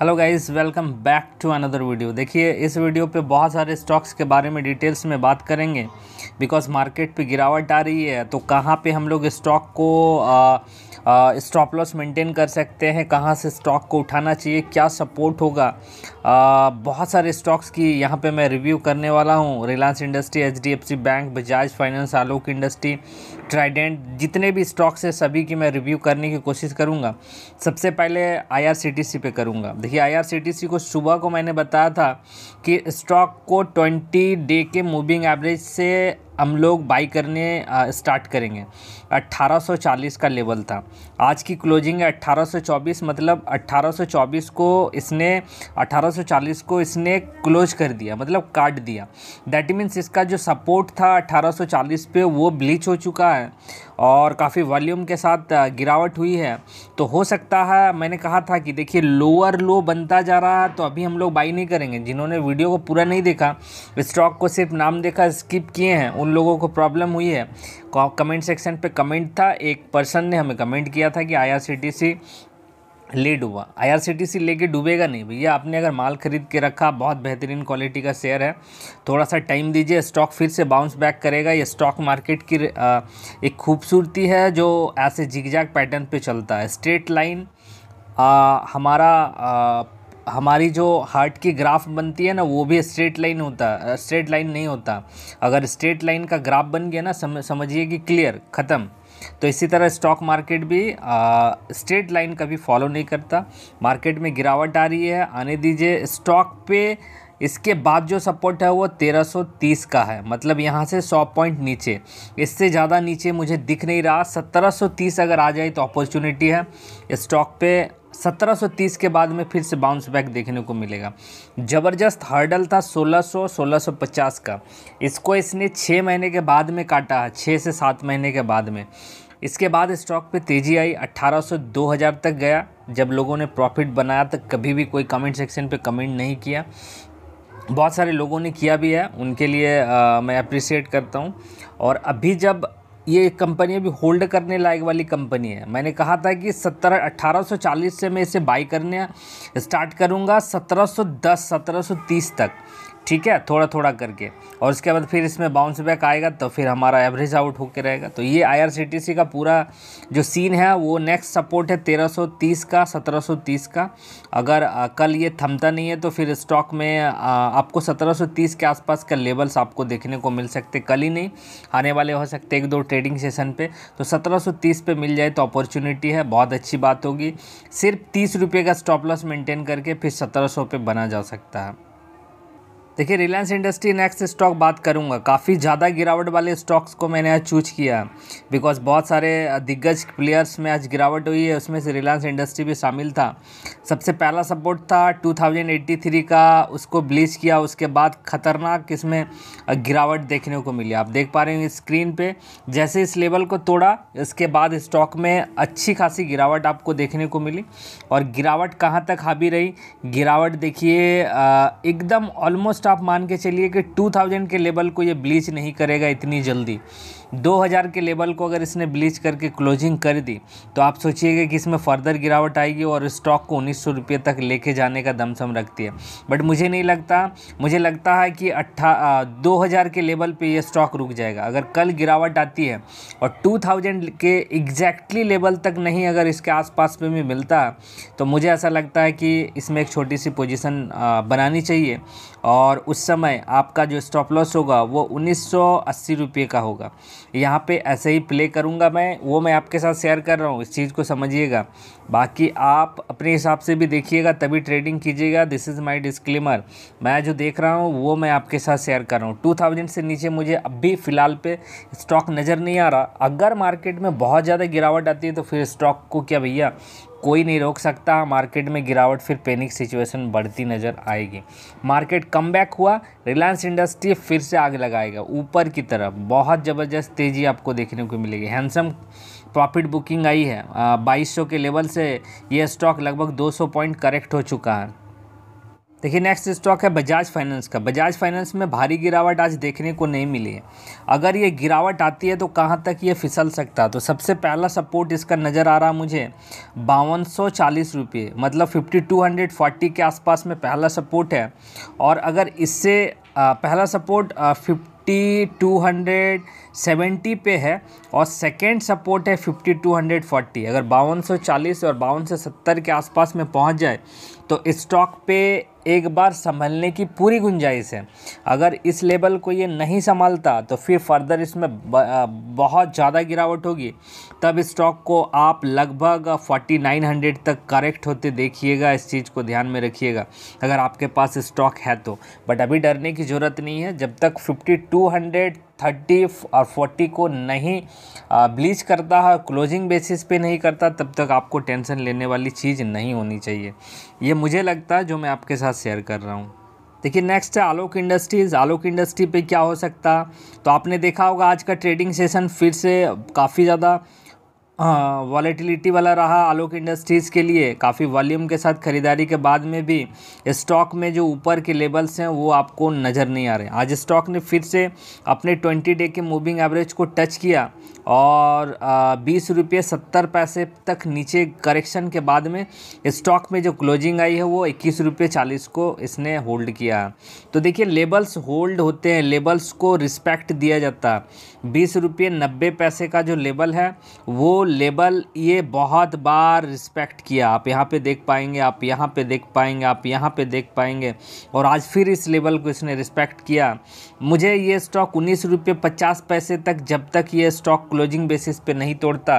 hello guys welcome back to another video देखिए इस video पे बहुत सारे स्टॉक्स के बारे में डिटेल्स में बात करेंगे बिकॉज़ मार्केट पे गिरावट आ रही है तो कहाँ पे हम लोग स्टॉक को स्टॉप लॉस मेंटेन कर सकते हैं कहाँ से स्टॉक को उठाना चाहिए क्या सपोर्ट होगा बहुत सारे स्टॉक्स की यहाँ पे मैं रिव्यू करने वाला हूँ Reliance industry HDFC bank Bajaj finance Alok industry Trident जितने भी स्टॉक्स हैं सभी की मैं रिव्यू करने की कोशिश करूँगा सबसे पहले आईआरसीटीसी पे करूँगा देखिए आईआरसीटीसी को सुबह को मैंने बताया था कि स्टॉक को ट्वेंटी डे के मूविंग एवरेज से हम लोग बाई करने स्टार्ट करेंगे 1840 का लेवल था आज की क्लोजिंग है 1824 मतलब 1824 को इसने 1840 को इसने क्लोज कर दिया मतलब काट दिया दैट मीन्स इसका जो सपोर्ट था 1840 पे वो ब्लीच हो चुका है और काफ़ी वॉल्यूम के साथ गिरावट हुई है तो हो सकता है मैंने कहा था कि देखिए लोअर लो बनता जा रहा है तो अभी हम लोग बाई नहीं करेंगे जिन्होंने वीडियो को पूरा नहीं देखा स्टॉक को सिर्फ नाम देखा स्किप किए हैं उन लोगों को प्रॉब्लम हुई है कमेंट सेक्शन पे कमेंट था एक पर्सन ने हमें कमेंट किया था कि आई ले डूबा आईआरसीटीसी लेके डूबेगा नहीं भैया आपने अगर माल खरीद के रखा बहुत बेहतरीन क्वालिटी का शेयर है थोड़ा सा टाइम दीजिए स्टॉक फिर से बाउंस बैक करेगा ये स्टॉक मार्केट की एक खूबसूरती है जो ऐसे जिगजैग पैटर्न पे चलता है स्ट्रेट लाइन हमारा आ, हमारी जो हार्ट की ग्राफ बनती है ना वो भी स्ट्रेट लाइन होता है स्ट्रेट लाइन नहीं होता अगर स्ट्रेट लाइन का ग्राफ बन गया ना समझिए कि क्लियर ख़त्म तो इसी तरह स्टॉक मार्केट भी स्ट्रेट लाइन कभी फॉलो नहीं करता मार्केट में गिरावट आ रही है आने दीजिए स्टॉक पे इसके बाद जो सपोर्ट है वो 1330 का है मतलब यहाँ से 100 पॉइंट नीचे इससे ज़्यादा नीचे मुझे दिख नहीं रहा 1730 अगर आ जाए तो अपॉर्चुनिटी है स्टॉक पे 1730 के बाद में फिर से बाउंस बैक देखने को मिलेगा ज़बरदस्त हर्डल था 1600 1650 का इसको इसने छः महीने के बाद में काटा है छः से सात महीने के बाद में इसके बाद स्टॉक पे तेज़ी आई 1800 2000 तक गया जब लोगों ने प्रॉफिट बनाया तो कभी भी कोई कमेंट सेक्शन पे कमेंट नहीं किया बहुत सारे लोगों ने किया भी है उनके लिए आ, मैं अप्रिसिएट करता हूँ और अभी जब ये कंपनी अभी होल्ड करने लायक वाली कंपनी है मैंने कहा था कि सत्तर अट्ठारह सौ चालीस से मैं इसे बाई करने स्टार्ट करूँगा सत्रह सौ दस सत्रह सौ तीस तक ठीक है थोड़ा थोड़ा करके और उसके बाद फिर इसमें बाउंस बैक आएगा तो फिर हमारा एवरेज आउट होकर रहेगा तो ये आईआरसीटीसी का पूरा जो सीन है वो नेक्स्ट सपोर्ट है 1330 का 1730 का अगर आ, कल ये थमता नहीं है तो फिर स्टॉक में आ, आपको 1730 के आसपास का लेवल्स आपको देखने को मिल सकते कल ही नहीं आने वाले हो सकते एक दो ट्रेडिंग सेशन पर तो सत्रह सौ मिल जाए तो अपॉर्चुनिटी है बहुत अच्छी बात होगी सिर्फ तीस रुपये का स्टॉप लॉस मेंटेन करके फिर सत्रह सौ बना जा सकता है देखिए रिलायंस इंडस्ट्री नेक्स्ट स्टॉक बात करूंगा काफ़ी ज़्यादा गिरावट वाले स्टॉक्स को मैंने आज चूज किया बिकॉज बहुत सारे दिग्गज प्लेयर्स में आज गिरावट हुई है उसमें से रिलायंस इंडस्ट्री भी शामिल था सबसे पहला सपोर्ट था 2083 का उसको ब्लीच किया उसके बाद खतरनाक इसमें गिरावट देखने को मिली आप देख पा रहे हैं स्क्रीन पर जैसे इस लेवल को तोड़ा इसके बाद स्टॉक में अच्छी खासी गिरावट आपको देखने को मिली और गिरावट कहाँ तक हावी रही गिरावट देखिए एकदम ऑलमोस्ट आप मान के चलिए कि 2000 के लेवल को ये ब्लीच नहीं करेगा इतनी जल्दी 2000 के लेवल को अगर इसने ब्लीच करके क्लोजिंग कर दी तो आप सोचिएगा कि इसमें फर्दर गिरावट आएगी और स्टॉक को उन्नीस रुपये तक लेके जाने का दमसम रखती है बट मुझे नहीं लगता मुझे लगता है कि अट्ठा दो हज़ार के लेवल पे ये स्टॉक रुक जाएगा अगर कल गिरावट आती है और टू थाउजेंड के एग्जैक्टली लेवल तक नहीं अगर इसके आसपास पे भी मिलता है तो मुझे ऐसा लगता है कि इसमें एक छोटी सी पोजिशन बनानी चाहिए और उस समय आपका जो स्टॉप लॉस होगा वो उन्नीस सौ का होगा यहाँ पे ऐसे ही प्ले करूँगा मैं वो मैं आपके साथ शेयर कर रहा हूँ इस चीज़ को समझिएगा बाकी आप अपने हिसाब से भी देखिएगा तभी ट्रेडिंग कीजिएगा दिस इज़ माई डिस्क्लेमर मैं जो देख रहा हूँ वो मैं आपके साथ शेयर कर रहा हूँ टू थाउजेंड से नीचे मुझे अब भी फ़िलहाल पे स्टॉक नज़र नहीं आ रहा अगर मार्केट में बहुत ज़्यादा गिरावट आती है तो फिर स्टॉक को क्या भैया कोई नहीं रोक सकता मार्केट में गिरावट फिर पैनिक सिचुएशन बढ़ती नज़र आएगी मार्केट कम हुआ रिलायंस इंडस्ट्री फिर से आग लगाएगा ऊपर की तरफ बहुत ज़बरदस्त तेज़ी आपको देखने को मिलेगी हैंडसम प्रॉफिट बुकिंग आई है बाईस के लेवल से यह स्टॉक लगभग 200 पॉइंट करेक्ट हो चुका है देखिए नेक्स्ट स्टॉक है बजाज फाइनेंस का बजाज फाइनेंस में भारी गिरावट आज देखने को नहीं मिली है अगर ये गिरावट आती है तो कहाँ तक ये फिसल सकता है तो सबसे पहला सपोर्ट इसका नज़र आ रहा मुझे बावन सौ चालीस रुपये मतलब फिफ्टी टू हंड्रेड फोर्टी के आसपास में पहला सपोर्ट है और अगर इससे पहला support fifty two hundred seventy पे है और सेकेंड सपोर्ट है फिफ्टी टू हंड्रेड फोर्टी अगर बावन सौ चालीस और बावन सौ सत्तर के आसपास में पहुंच जाए तो स्टॉक पे एक बार संभलने की पूरी गुंजाइश है अगर इस लेवल को ये नहीं संभालता तो फिर फर्दर इसमें बहुत ज़्यादा गिरावट होगी तब स्टॉक को आप लगभग 4900 तक करेक्ट होते देखिएगा इस चीज़ को ध्यान में रखिएगा अगर आपके पास स्टॉक है तो बट अभी डरने की ज़रूरत नहीं है जब तक 5200 थर्टी और फोर्टी को नहीं ब्लीच करता है क्लोजिंग बेसिस पे नहीं करता तब तक आपको टेंशन लेने वाली चीज़ नहीं होनी चाहिए ये मुझे लगता है जो मैं आपके साथ शेयर कर रहा हूँ देखिए नेक्स्ट है आलोक इंडस्ट्रीज़ आलोक इंडस्ट्री पे क्या हो सकता तो आपने देखा होगा आज का ट्रेडिंग सेशन फिर से काफ़ी ज़्यादा वॉलेटिलिटी हाँ, वाला रहा आलोक इंडस्ट्रीज़ के लिए काफ़ी वॉल्यूम के साथ ख़रीदारी के बाद में भी स्टॉक में जो ऊपर के लेवल्स हैं वो आपको नज़र नहीं आ रहे आज स्टॉक ने फिर से अपने ट्वेंटी डे के मूविंग एवरेज को टच किया और बीस रुपये सत्तर पैसे तक नीचे करेक्शन के बाद में स्टॉक में जो क्लोजिंग आई है वो इक्कीस रुपये चालीस को इसने होल्ड किया तो देखिए लेबल्स होल्ड होते हैं लेबल्स को रिस्पेक्ट दिया जाता है बीस रुपये नब्बे पैसे का जो लेबल है वो लेबल ये बहुत बार रिस्पेक्ट किया आप यहाँ पे देख पाएंगे आप यहाँ पे देख पाएंगे आप यहाँ पे देख पाएंगे और आज फिर इस लेबल को इसने रिस्पेक्ट किया मुझे ये स्टॉक उन्नीस रुपये पचास पैसे तक जब तक ये स्टॉक क्लोजिंग बेसिस पे नहीं तोड़ता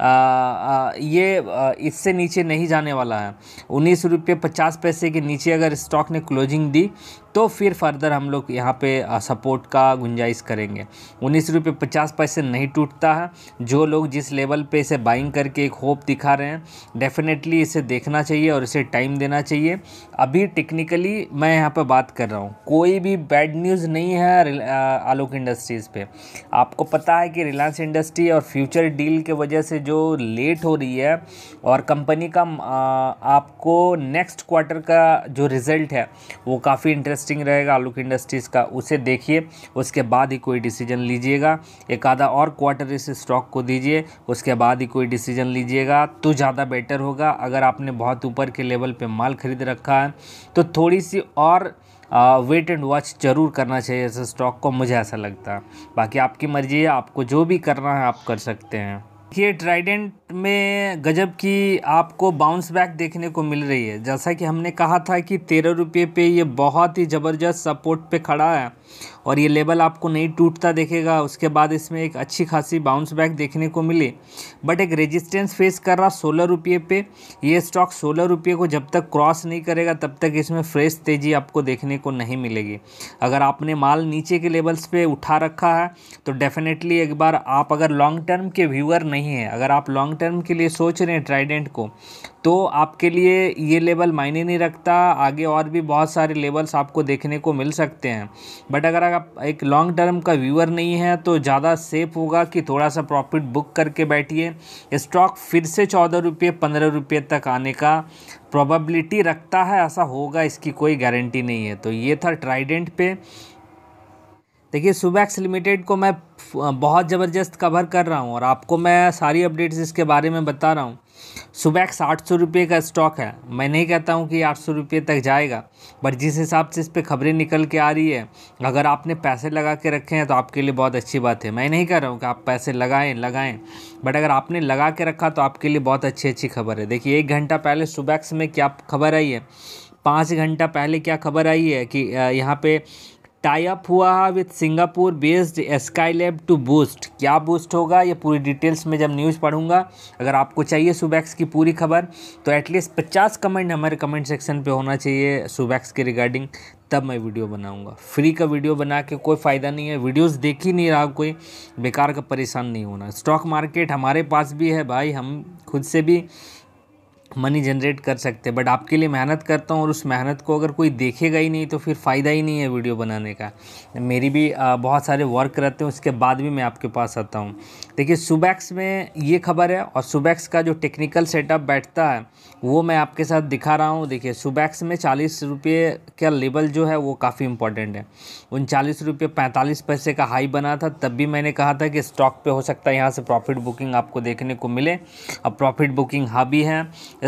आ, आ, ये इससे नीचे नहीं जाने वाला है उन्नीस रुपये पचास पैसे के नीचे अगर स्टॉक ने क्लोजिंग दी तो फिर फर्दर हम लोग यहाँ पे सपोर्ट का गुंजाइश करेंगे उन्नीस रुपये पचास पैसे नहीं टूटता है जो लोग जिस लेवल पे इसे बाइंग करके एक होप दिखा रहे हैं डेफिनेटली इसे देखना चाहिए और इसे टाइम देना चाहिए अभी टेक्निकली मैं यहाँ पर बात कर रहा हूँ कोई भी बैड न्यूज़ नहीं नहीं है आलोक इंडस्ट्रीज़ पे आपको पता है कि रिलायंस इंडस्ट्री और फ्यूचर डील के वजह से जो लेट हो रही है और कंपनी का आपको नेक्स्ट क्वार्टर का जो रिज़ल्ट है वो काफ़ी इंटरेस्टिंग रहेगा आलोक इंडस्ट्रीज़ का उसे देखिए उसके बाद ही कोई डिसीजन लीजिएगा एक आधा और क्वार्टर इस स्टॉक को दीजिए उसके बाद ही कोई डिसीजन लीजिएगा तो ज़्यादा बेटर होगा अगर आपने बहुत ऊपर के लेवल पर माल ख़रीद रखा है तो थोड़ी सी और वेट एंड वॉच जरूर करना चाहिए ऐसे स्टॉक को मुझे ऐसा लगता है बाकी आपकी मर्ज़ी है आपको जो भी करना है आप कर सकते हैं ये ट्राइडेंट में गजब की आपको बाउंस बैक देखने को मिल रही है जैसा कि हमने कहा था कि तेरह रुपये पे ये बहुत ही ज़बरदस्त सपोर्ट पे खड़ा है और ये लेवल आपको नहीं टूटता देखेगा उसके बाद इसमें एक अच्छी खासी बाउंस बैक देखने को मिली बट एक रेजिस्टेंस फेस कर रहा सोलह रुपये पे ये स्टॉक सोलह रुपये को जब तक क्रॉस नहीं करेगा तब तक इसमें फ्रेश तेज़ी आपको देखने को नहीं मिलेगी अगर आपने माल नीचे के लेवल्स पर उठा रखा है तो डेफिनेटली एक बार आप अगर लॉन्ग टर्म के व्यूअर नहीं हैं अगर आप लॉन्ग टर्म के लिए सोच रहे हैं ट्राइडेंट को तो आपके लिए ये लेवल मायने नहीं रखता आगे और भी बहुत सारे लेवल्स आपको देखने को मिल सकते हैं बट अगर आप एक लॉन्ग टर्म का व्यूअर नहीं है तो ज़्यादा सेफ होगा कि थोड़ा सा प्रॉफिट बुक करके बैठिए स्टॉक फिर से चौदह रुपये पंद्रह रुपये तक आने का प्रोबेबिलिटी रखता है ऐसा होगा इसकी कोई गारंटी नहीं है तो ये था ट्राइडेंट पे देखिए सुबैक्स लिमिटेड को मैं बहुत ज़बरदस्त कवर कर रहा हूँ और आपको मैं सारी अपडेट्स इसके बारे में बता रहा हूँ सुबैक्स आठ सौ रुपये का स्टॉक है मैं नहीं कहता हूँ कि आठ सौ रुपये तक जाएगा बट जिस हिसाब से इस पर खबरें निकल के आ रही है अगर आपने पैसे लगा के रखे हैं तो आपके लिए बहुत अच्छी बात है मैं नहीं कह रहा हूँ कि आप पैसे लगाएं लगाएं बट अगर आपने लगा के रखा तो आपके लिए बहुत अच्छी अच्छी खबर है देखिए एक घंटा पहले सुबैक्स में क्या खबर आई है पाँच घंटा पहले क्या खबर आई है कि यहाँ पे टाइप हुआ है with Singapore based Skylab to boost क्या बूस्ट होगा ये पूरी डिटेल्स में जब न्यूज़ पढ़ूंगा अगर आपको चाहिए सुबैक्स की पूरी खबर तो एटलीस्ट पचास कमेंट हमारे कमेंट सेक्शन पे होना चाहिए सुबैक्स के रिगार्डिंग तब मैं वीडियो बनाऊंगा फ्री का वीडियो बना के कोई फ़ायदा नहीं है वीडियोस देख ही नहीं रहा कोई बेकार का परेशान नहीं होना स्टॉक मार्केट हमारे पास भी है भाई हम खुद से भी मनी जनरेट कर सकते हैं बट आपके लिए मेहनत करता हूँ और उस मेहनत को अगर कोई देखेगा ही नहीं तो फिर फ़ायदा ही नहीं है वीडियो बनाने का मेरी भी बहुत सारे वर्क रहते हैं उसके बाद भी मैं आपके पास आता हूँ देखिए सुबैक्स में ये खबर है और सुबैक्स का जो टेक्निकल सेटअप बैठता है वो मैं आपके साथ दिखा रहा हूँ देखिए सुबैक्स में चालीस रुपये का लेवल जो है वो काफ़ी इंपॉर्टेंट है उन चालीस रुपये पैंतालीस पैसे का हाई बना था तब भी मैंने कहा था कि स्टॉक पे हो सकता है यहाँ से प्रॉफिट बुकिंग आपको देखने को मिले अब प्रॉफिट बुकिंग हावी है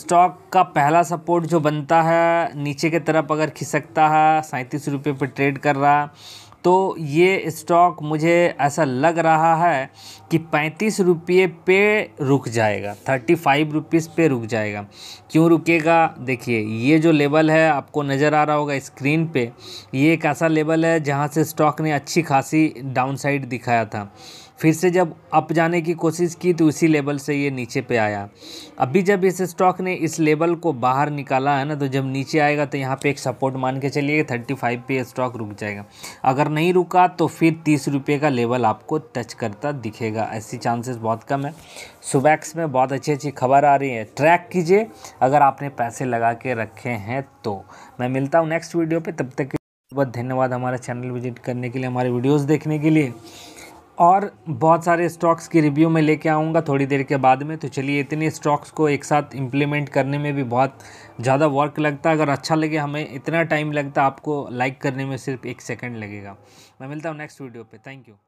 स्टॉक का पहला सपोर्ट जो बनता है नीचे की तरफ अगर खिसकता है सैंतीस रुपये पर ट्रेड कर रहा है तो ये स्टॉक मुझे ऐसा लग रहा है कि पैंतीस रुपये पे रुक जाएगा थर्टी फाइव रुपीज़ पे रुक जाएगा क्यों रुकेगा देखिए ये जो लेवल है आपको नज़र आ रहा होगा स्क्रीन पे ये एक ऐसा लेवल है जहाँ से स्टॉक ने अच्छी खासी डाउनसाइड दिखाया था फिर से जब अप जाने की कोशिश की तो उसी लेवल से ये नीचे पे आया अभी जब इस स्टॉक ने इस लेवल को बाहर निकाला है ना तो जब नीचे आएगा तो यहाँ पे एक सपोर्ट मान के चलिए थर्टी फाइव पे स्टॉक रुक जाएगा अगर नहीं रुका तो फिर तीस रुपये का लेवल आपको टच करता दिखेगा ऐसी चांसेस बहुत कम है सुबैक्स में बहुत अच्छी अच्छी खबर आ रही है ट्रैक कीजिए अगर आपने पैसे लगा के रखे हैं तो मैं मिलता हूँ नेक्स्ट वीडियो पर तब तक बहुत धन्यवाद हमारा चैनल विजिट करने के लिए हमारे वीडियोज़ देखने के लिए और बहुत सारे स्टॉक्स की रिव्यू में लेके आऊँगा थोड़ी देर के बाद में तो चलिए इतने स्टॉक्स को एक साथ इम्प्लीमेंट करने में भी बहुत ज़्यादा वर्क लगता है अगर अच्छा लगे हमें इतना टाइम लगता है आपको लाइक करने में सिर्फ एक सेकेंड लगेगा मैं मिलता हूँ नेक्स्ट वीडियो पर थैंक यू